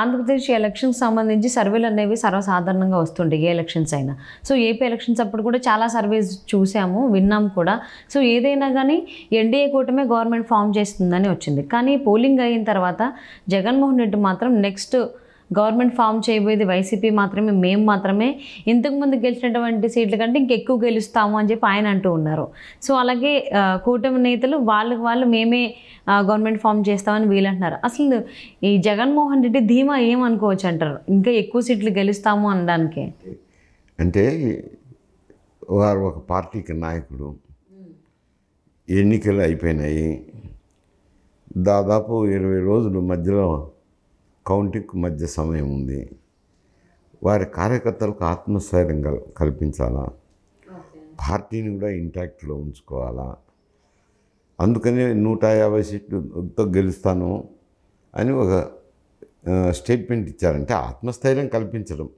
Andhra Pradesh elections సంబంధించి సర్వేలు అనేవి సర్వసాధారణంగా వస్తుంటాయి ఏ ఎలక్షన్స్ అయినా సో ఏపీ ఎలక్షన్స్ అప్పుడు కూడా చాలా సర్వేస్ చూసాము విన్నాం కూడా సో ఏదైనా కానీ ఎన్డీఏ కూటమే గవర్నమెంట్ ఫామ్ చేస్తుందని వచ్చింది కానీ పోలింగ్ అయిన తర్వాత జగన్మోహన్ రెడ్డి మాత్రం నెక్స్ట్ గవర్నమెంట్ ఫామ్ చేయబోయేది వైసీపీ మాత్రమే మేము మాత్రమే ఇంతకుముందు గెలిచినటువంటి సీట్ల కంటే ఇంకెక్కువ గెలుస్తాము అని చెప్పి ఆయన అంటూ ఉన్నారు సో అలాగే కూటమి నేతలు వాళ్ళకి వాళ్ళు మేమే గవర్నమెంట్ ఫామ్ చేస్తామని వీలంటున్నారు అసలు ఈ జగన్మోహన్ రెడ్డి ధీమా ఏమనుకోవచ్చు అంటారు ఇంకా ఎక్కువ సీట్లు గెలుస్తాము అనడానికి అంటే వారు ఒక పార్టీకి నాయకుడు ఎన్నికలు అయిపోయినాయి దాదాపు ఇరవై రోజులు మధ్యలో కౌంటింగ్కు మధ్య సమయం ఉంది వారి కార్యకర్తలకు ఆత్మస్థైర్యం కల్ కల్పించాలా పార్టీని కూడా ఇంటాక్ట్లో ఉంచుకోవాలా అందుకనే నూట యాభై సీట్లతో గెలుస్తాను అని ఒక స్టేట్మెంట్ ఇచ్చారంటే ఆత్మస్థైర్యం కల్పించడం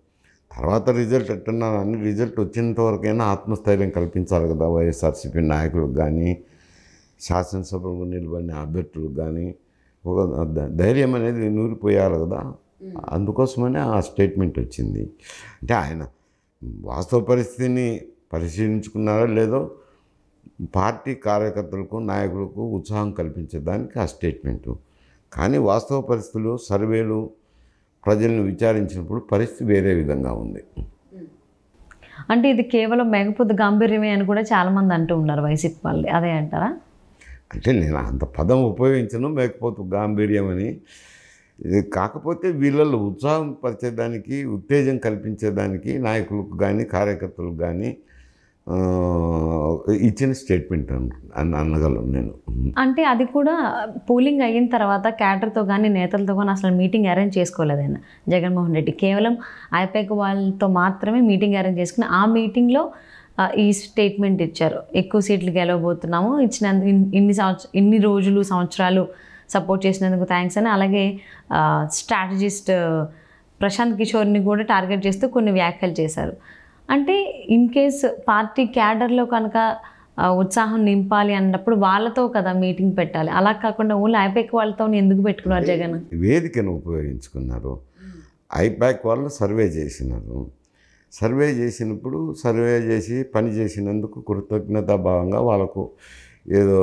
తర్వాత రిజల్ట్ ఎట్టున్నారు అని రిజల్ట్ వచ్చినంత వరకైనా ఆత్మస్థైర్యం కల్పించాలి కదా వైఎస్ఆర్సీపీ నాయకులకు కానీ శాసనసభకు నిలబడిన అభ్యర్థులకు కానీ ఒక ధైర్యం అనేది నూరిపోయారు కదా అందుకోసమనే ఆ స్టేట్మెంట్ వచ్చింది అంటే ఆయన వాస్తవ పరిస్థితిని పరిశీలించుకున్నారో లేదో పార్టీ కార్యకర్తలకు నాయకులకు ఉత్సాహం కల్పించడానికి ఆ స్టేట్మెంటు కానీ వాస్తవ పరిస్థితులు సర్వేలు ప్రజలను విచారించినప్పుడు పరిస్థితి వేరే విధంగా ఉంది అంటే ఇది కేవలం మేకపోతు గాంభీర్యమే అని కూడా చాలామంది అంటూ ఉన్నారు వైసీపీ వాళ్ళు అదే అంటారా అంటే నేను అంత పదం ఉపయోగించను లేకపోతే గాంభీర్యం అని కాకపోతే వీళ్ళల్లో ఉత్సాహం పరిచేదానికి ఉత్తేజం కల్పించేదానికి నాయకులకు కానీ కార్యకర్తలకు కానీ ఇచ్చిన స్టేట్మెంట్ అన్నగలను నేను అంటే అది కూడా పోలింగ్ అయిన తర్వాత క్యాటర్తో కానీ నేతలతో కానీ అసలు మీటింగ్ అరేంజ్ చేసుకోలేదన్న జగన్మోహన్ రెడ్డి కేవలం ఐపాక్ వాళ్ళతో మాత్రమే మీటింగ్ అరేంజ్ చేసుకుని ఆ మీటింగ్లో ఈ స్టేట్మెంట్ ఇచ్చారు ఎక్కువ సీట్లు గెలవబోతున్నాము ఇచ్చిన ఇన్ని సంవత్సరం ఇన్ని రోజులు సంవత్సరాలు సపోర్ట్ చేసినందుకు థ్యాంక్స్ అని అలాగే స్ట్రాటజిస్ట్ ప్రశాంత్ కిషోర్ని కూడా టార్గెట్ చేస్తూ కొన్ని వ్యాఖ్యలు చేశారు అంటే ఇన్ కేస్ పార్టీ క్యాడర్లో కనుక ఉత్సాహం నింపాలి అన్నప్పుడు వాళ్ళతో కదా మీటింగ్ పెట్టాలి అలా కాకుండా ఓన్లీ ఐపాక్ వాళ్ళతో ఎందుకు పెట్టుకున్నారు జగన్ వేదికను ఉపయోగించుకున్నారు ఐపాక్ వాళ్ళు సర్వే చేసినారు సర్వే చేసినప్పుడు సర్వే చేసి పని చేసినందుకు కృతజ్ఞతాభావంగా వాళ్ళకు ఏదో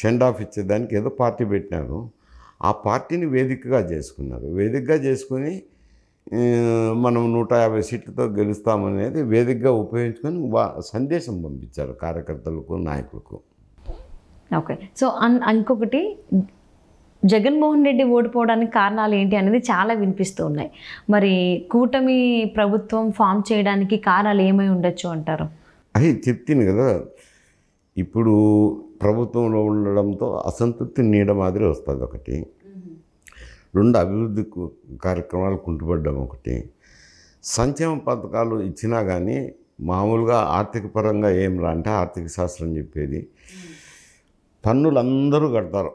సెండ్ ఆఫ్ ఇచ్చేదానికి ఏదో పార్టీ పెట్టినారు ఆ పార్టీని వేదికగా చేసుకున్నారు వేదికగా చేసుకుని మనం నూట యాభై సీట్లతో గెలుస్తామనేది వేదికగా ఉపయోగించుకొని వా సందేశం పంపించారు కార్యకర్తలకు నాయకులకు ఓకే సో అన్ ఇంకొకటి జగన్మోహన్ రెడ్డి ఓడిపోవడానికి కారణాలు ఏంటి అనేది చాలా వినిపిస్తూ ఉన్నాయి మరి కూటమి ప్రభుత్వం ఫామ్ చేయడానికి కారణాలు ఏమై ఉండొచ్చు అంటారు అది చెప్తాను కదా ఇప్పుడు ప్రభుత్వంలో ఉండడంతో అసంతృప్తి నీడ మాదిరి వస్తుంది ఒకటి రెండు అభివృద్ధి కార్యక్రమాలు కుంటుపడడం ఒకటి సంక్షేమ పథకాలు ఇచ్చినా కానీ మామూలుగా ఆర్థిక పరంగా ఏం రా అంటే ఆర్థిక శాస్త్రం చెప్పేది పన్నులు అందరూ కడతారు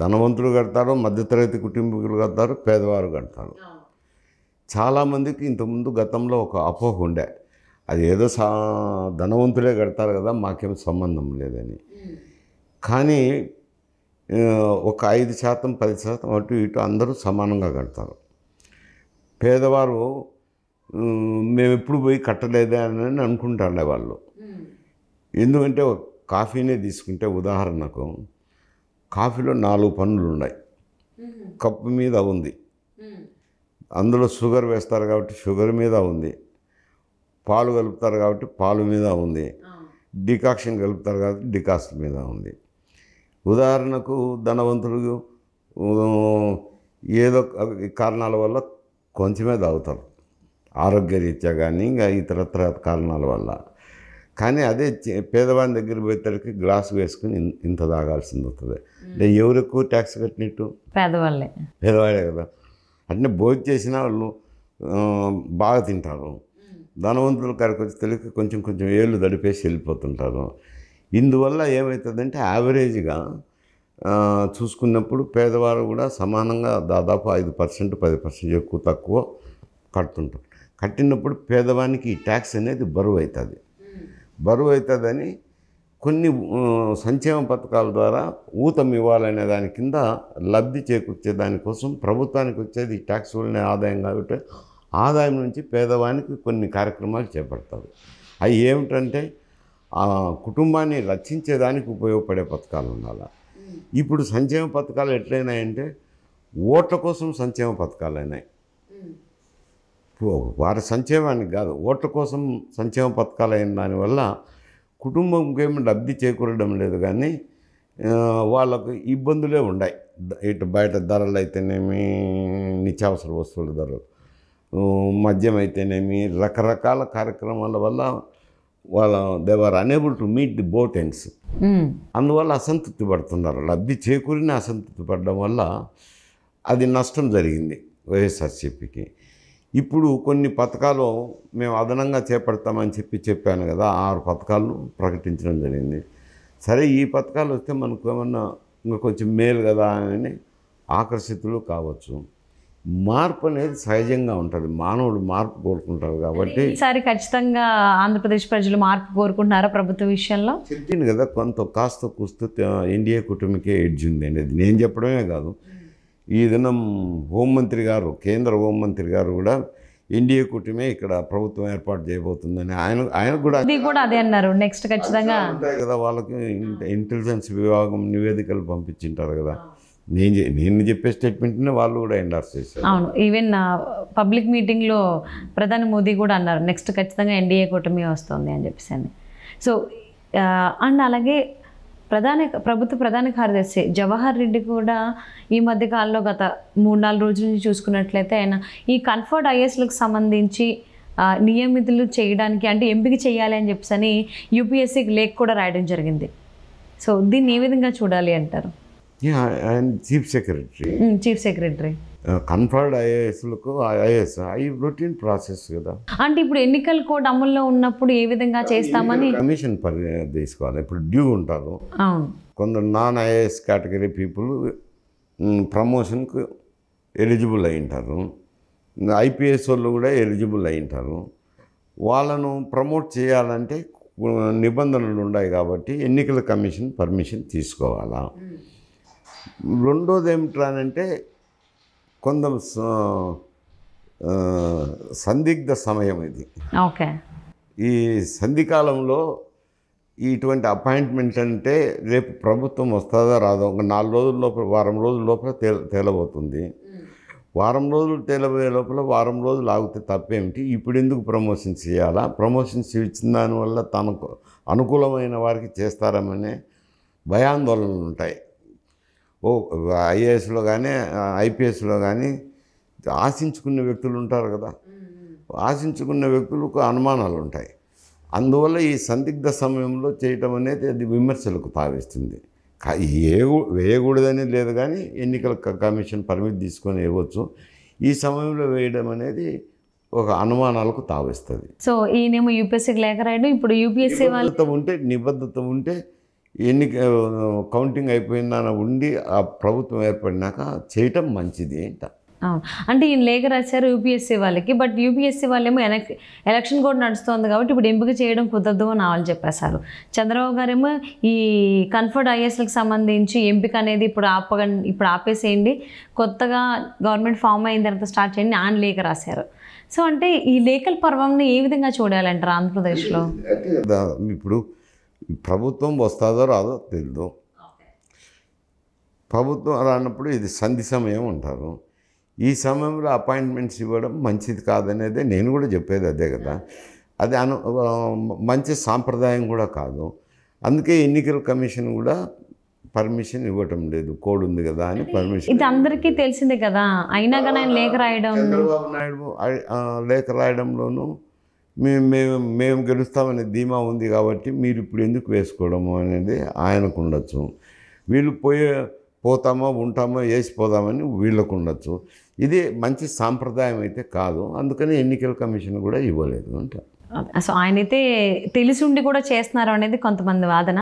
ధనవంతులు కడతారు మధ్యతరగతి కుటుంబీకులు కడతారు పేదవారు కడతారు చాలామందికి ఇంతకుముందు గతంలో ఒక అపోహ ఉండే అది ఏదో సా ధనవంతులే కడతారు కదా మాకేం సంబంధం లేదని కానీ ఒక ఐదు శాతం పది శాతం అటు ఇటు అందరూ సమానంగా కడతారు పేదవారు మేము ఎప్పుడు పోయి కట్టలేదే అని అనుకుంటాండే వాళ్ళు ఎందుకంటే కాఫీనే తీసుకుంటే ఉదాహరణకు కాఫీలో నాలుగు పనులు ఉన్నాయి కప్పు మీద ఉంది అందులో షుగర్ వేస్తారు కాబట్టి షుగర్ మీద ఉంది పాలు కలుపుతారు కాబట్టి పాలు మీద ఉంది డికాక్షన్ కలుపుతారు కాబట్టి డికాక్స్ మీద ఉంది ఉదాహరణకు ధనవంతులు ఏదో కారణాల వల్ల కొంచెమే తాగుతారు ఆరోగ్యరీత్యా కానీ ఇంకా ఇతరత్ర కారణాల వల్ల కానీ అదే పేదవాని దగ్గర పోయేసరికి గ్లాస్ వేసుకుని ఇంత తాగాల్సింది వస్తుంది అంటే ఎవరు ఎక్కువ ట్యాక్స్ కట్టినట్టు పేదవాళ్ళే పేదవాళ్ళే కదా అంటే భోజనం చేసిన వాళ్ళు బాగా తింటారు ధనవంతుల కాడికి వచ్చి తెలియక కొంచెం కొంచెం ఏళ్ళు దడిపేసి వెళ్ళిపోతుంటారు ఇందువల్ల ఏమవుతుందంటే యావరేజ్గా చూసుకున్నప్పుడు పేదవారు కూడా సమానంగా దాదాపు ఐదు పర్సెంట్ పది పర్సెంట్ ఎక్కువ తక్కువ కడుతుంటారు కట్టినప్పుడు పేదవానికి ఈ ట్యాక్స్ అనేది బరువు అవుతుంది బరువు అవుతుందని కొన్ని సంక్షేమ పథకాల ద్వారా ఊతం ఇవ్వాలనే దాని కింద లబ్ధి చేకూర్చే దానికోసం ప్రభుత్వానికి వచ్చేది ట్యాక్స్ వల్లనే ఆదాయం కాబట్టి ఆదాయం నుంచి పేదవానికి కొన్ని కార్యక్రమాలు చేపడతారు అవి ఏమిటంటే ఆ కుటుంబాన్ని రక్షించేదానికి ఉపయోగపడే పథకాలు ఉండాలి ఇప్పుడు సంక్షేమ పథకాలు ఎట్లయినాయంటే ఓట్ల కోసం సంక్షేమ పథకాలు అయినాయి వారి సంక్షేమానికి కాదు ఓట్ల కోసం సంక్షేమ పథకాలు అయిన దానివల్ల కుటుంబంకి ఏమి లబ్ధి చేకూరడం లేదు కానీ వాళ్ళకు ఇబ్బందులే ఉన్నాయి ఇటు బయట ధరలు అయితేనేమి నిత్యావసర వస్తువుల ధరలు మద్యం అయితేనేమి రకరకాల కార్యక్రమాల వల్ల వాళ్ళ they were unable to meet the both ends అందువల్ల అసంతృప్తి పడుతున్నారు లబ్ధి చేకూరిని అసంతృప్తి పడడం వల్ల అది నష్టం జరిగింది వైఎస్ఆర్సీపీకి ఇప్పుడు కొన్ని పథకాలు మేము అదనంగా చేపడతామని చెప్పి చెప్పాను కదా ఆరు పథకాలు ప్రకటించడం జరిగింది సరే ఈ పథకాలు వస్తే మనకు ఏమన్నా ఇంకా కొంచెం మేలు కదా అని ఆకర్షితులు కావచ్చు మార్పు అనేది సహజంగా ఉంటుంది మానవుడు మార్పు కోరుకుంటారు కాబట్టి ఈసారి ఖచ్చితంగా ఆంధ్రప్రదేశ్ ప్రజలు మార్పు కోరుకుంటున్నారా ప్రభుత్వ విషయంలో చెప్పింది కదా కొంత కాస్త కూస్త ఎన్డీఏ కుటుంబకే ఎడ్జ్ ఉందండి అది నేను చెప్పడమే కాదు ఈ దినం హోంమంత్రి గారు కేంద్ర హోంమంత్రి గారు కూడా ఎన్డీఏ కూటమే ఇక్కడ ప్రభుత్వం ఏర్పాటు చేయబోతుందని ఆయన ఆయన కూడా కూడా అదే అన్నారు నెక్స్ట్ ఖచ్చితంగా కదా వాళ్ళకి ఇంటెలిజెన్స్ విభాగం నివేదికలు పంపించింటారు కదా నేను నేను చెప్పే స్టేట్మెంట్ని వాళ్ళు కూడా ఎండార్స్ చేశారు అవును ఈవెన్ పబ్లిక్ మీటింగ్లో ప్రధాని మోదీ కూడా అన్నారు నెక్స్ట్ ఖచ్చితంగా ఎన్డీఏ కూటమి వస్తుంది అని చెప్పేసి సో అండ్ అలాగే ప్రధాన ప్రభుత్వ ప్రధాన కార్యదర్శి జవహర్ రెడ్డి కూడా ఈ మధ్య కాలంలో గత మూడు నాలుగు రోజుల నుంచి చూసుకున్నట్లయితే ఆయన ఈ కన్ఫర్ట్ ఐఎస్లకు సంబంధించి నియమితులు చేయడానికి అంటే ఎంపిక చేయాలి అని చెప్పేసి అని యూపీఎస్సీకి లేఖ కూడా రాయడం జరిగింది సో దీన్ని ఏ విధంగా చూడాలి అంటారు chief secretary chief secretary conferred ఐఏఎస్లకు ఐఏఎస్ అవి రొటీన్ ప్రాసెస్ కదా అంటే ఇప్పుడు ఎన్నికల కోడ్ అమల్లో ఉన్నప్పుడు ఏ విధంగా చేస్తామని కమిషన్ పని తీసుకోవాలి ఇప్పుడు డ్యూ ఉంటారు కొందరు నాన్ ఐఏఎస్ కేటగిరీ పీపుల్ ప్రమోషన్కు ఎలిజిబుల్ అయి ఉంటారు ఐపీఎస్ వాళ్ళు కూడా ఎలిజిబుల్ అయి ఉంటారు వాళ్ళను ప్రమోట్ చేయాలంటే నిబంధనలు ఉన్నాయి కాబట్టి ఎన్నికల కమిషన్ పర్మిషన్ తీసుకోవాలా రెండోది ఏమిటంటే కొంత సందిగ్ధ సమయం ఇది ఓకే ఈ సంధికాలంలో ఇటువంటి అపాయింట్మెంట్ అంటే రేపు ప్రభుత్వం వస్తుందా రాదో ఒక నాలుగు రోజుల లోపల వారం రోజుల లోపల తేల తేలబోతుంది వారం రోజులు తేలబోయే లోపల వారం రోజులు ఆగితే తప్పేమిటి ఇప్పుడు ఎందుకు ప్రమోషన్ చేయాలా ప్రమోషన్స్ ఇచ్చిన దానివల్ల తనకు అనుకూలమైన వారికి చేస్తారమనే భయాందోళనలు ఉంటాయి ఓ ఐఏఎస్లో కానీ ఐపీఎస్లో కానీ ఆశించుకున్న వ్యక్తులు ఉంటారు కదా ఆశించుకున్న వ్యక్తులకు అనుమానాలు ఉంటాయి అందువల్ల ఈ సందిగ్ధ సమయంలో చేయటం అనేది అది విమర్శలకు తావిస్తుంది ఏ వేయకూడదని లేదు కానీ ఎన్నికల కమిషన్ పర్మిట్ తీసుకొని వేయవచ్చు ఈ సమయంలో వేయడం అనేది ఒక అనుమానాలకు తావిస్తుంది సో ఈయనేమో యూపీఎస్సీకి లేక రాయడం ఇప్పుడు యూపీఎస్సీ వాళ్ళతో ఉంటే నిబద్ధత ఉంటే ఎన్ని కౌంటింగ్ అయిపోయిందన్న ఉండి ఆ ప్రభుత్వం ఏర్పడినాక చేయటం మంచిది అంట అంటే ఈయన లేఖ రాశారు యూపీఎస్సీ వాళ్ళకి బట్ యూపీఎస్సీ ఏమో ఎలక్ ఎలక్షన్ కూడా నడుస్తుంది కాబట్టి ఇప్పుడు ఎంపిక చేయడం కుదరదు అని వాళ్ళు చెప్పేశారు చంద్రబాబు గారేమో ఈ కన్ఫర్డ్ ఐఎస్లకు సంబంధించి ఎంపిక అనేది ఇప్పుడు ఆపగ ఇప్పుడు ఆపేసేయండి కొత్తగా గవర్నమెంట్ ఫామ్ అయిన తర్వాత స్టార్ట్ చేయండి ఆయన లేఖ రాశారు సో అంటే ఈ లేఖల పర్వంని ఏ విధంగా చూడాలంటారు ఆంధ్రప్రదేశ్లో ఇప్పుడు ప్రభుత్వం వస్తుందో రాదో తెలియదు ప్రభుత్వం రానప్పుడు ఇది సంధి సమయం అంటారు ఈ సమయంలో అపాయింట్మెంట్స్ ఇవ్వడం మంచిది కాదనేదే నేను కూడా చెప్పేది అదే కదా అది అను మంచి సాంప్రదాయం కూడా కాదు అందుకే ఎన్నికల కమిషన్ కూడా పర్మిషన్ ఇవ్వటం లేదు కోడ్ ఉంది కదా అని పర్మిషన్ ఇది అందరికీ తెలిసిందే కదా అయినా కానీ లేఖ రాయడం చంద్రబాబు నాయుడు లేఖ రాయడంలోనూ మేము మేము మేము గెలుస్తామనే ధీమా ఉంది కాబట్టి మీరు ఇప్పుడు ఎందుకు వేసుకోవడము అనేది ఆయనకు ఉండొచ్చు వీళ్ళు పోయే పోతామో ఉంటామో వేసిపోదామని వీళ్ళకు ఉండొచ్చు ఇది మంచి సాంప్రదాయం అయితే కాదు అందుకని ఎన్నికల కమిషన్ కూడా ఇవ్వలేదు అంట ఆయన ఆయనైతే తెలిసి ఉండి కూడా చేస్తున్నారు అనేది కొంతమంది వాదన